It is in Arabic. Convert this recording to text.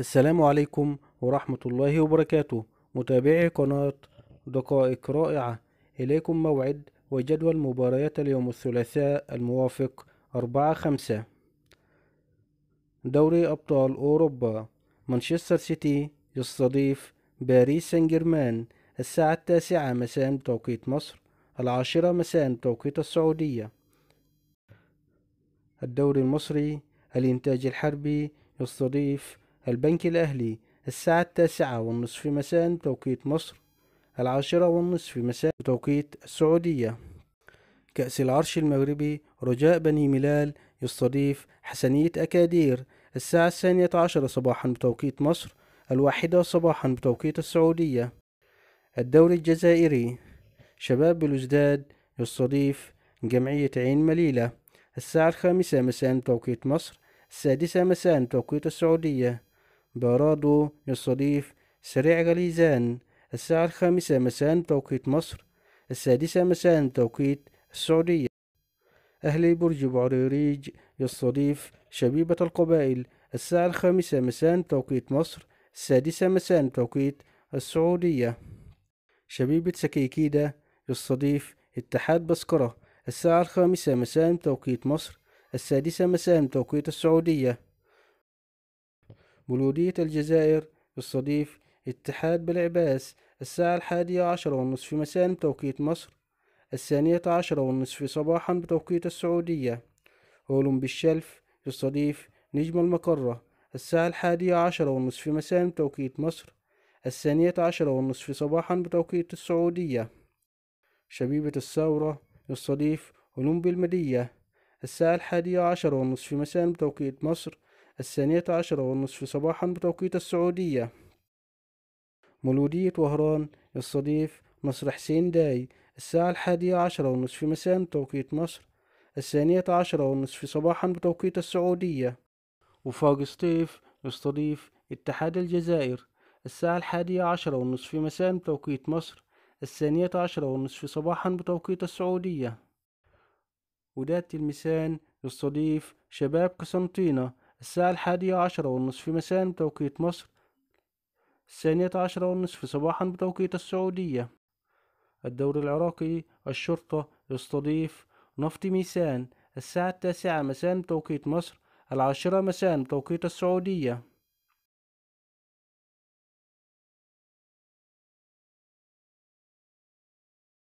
السلام عليكم ورحمة الله وبركاته متابعي قناة دقائق رائعة إليكم موعد وجدول مباريات اليوم الثلاثاء الموافق أربعة خمسة دوري أبطال أوروبا مانشستر سيتي يستضيف باريس سان جيرمان الساعة التاسعة مساء بتوقيت مصر العاشرة مساء بتوقيت السعودية الدوري المصري الإنتاج الحربي يستضيف البنك الأهلي الساعة التاسعة والنصف مساء بتوقيت مصر العاشرة والنصف مساء بتوقيت السعودية كأس العرش المغربي رجاء بني ملال يستضيف حسنية أكادير الساعة الثانية عشرة صباحا بتوقيت مصر الواحدة صباحا بتوقيت السعودية الدوري الجزائري شباب بلوزداد يستضيف جمعية عين مليلة الساعة الخامسة مساء بتوقيت مصر السادسة مساء بتوقيت السعودية بارادو يستضيف سريع غليزان الساعة الخامسة مساء بتوقيت مصر السادسة مساء بتوقيت السعودية أهلي برج بعريريج يستضيف شبيبة القبائل الساعة الخامسة مساء بتوقيت مصر السادسة مساء بتوقيت السعودية شبيبة سكيكيدا يستضيف اتحاد بسكرة الساعة الخامسة مساء بتوقيت مصر السادسة مساء بتوقيت السعودية بلودية الجزائر الصديف اتحاد بالعباس الساعة الحادية عشرة والنصف مساء بتوقيت مصر الثانية عشرة والنصف صباحا بتوقيت السعودية أولم بالشلف الصديف نجم المقرة الساعة الحادية عشرة والنصف مساء بتوقيت مصر الثانية عشرة والنصف صباحا بتوقيت السعودية شبيبة الثورة الصديف هولم بالمدية الساعة الحادية عشرة والنصف مساء بتوقيت مصر الثانية عشرة والنصف صباحا بتوقيت السعودية مولودية وهران يستضيف مصر حسين داي الساعة الحادية عشرة والنصف مساء بتوقيت مصر الثانية عشرة والنصف صباحا بتوقيت السعودية وفاق سطيف يستضيف اتحاد الجزائر الساعة الحادية عشرة والنصف مساء بتوقيت مصر الثانية عشرة والنصف صباحا بتوقيت السعودية وداد المسان يستضيف شباب قسنطينة الساعة الحادية عشرة والنصف مساء بتوقيت مصر الثانية عشرة والنصف صباحا بتوقيت السعودية الدوري العراقي الشرطة يستضيف نفط ميسان الساعة التاسعة مساء بتوقيت مصر العاشرة مساء بتوقيت السعودية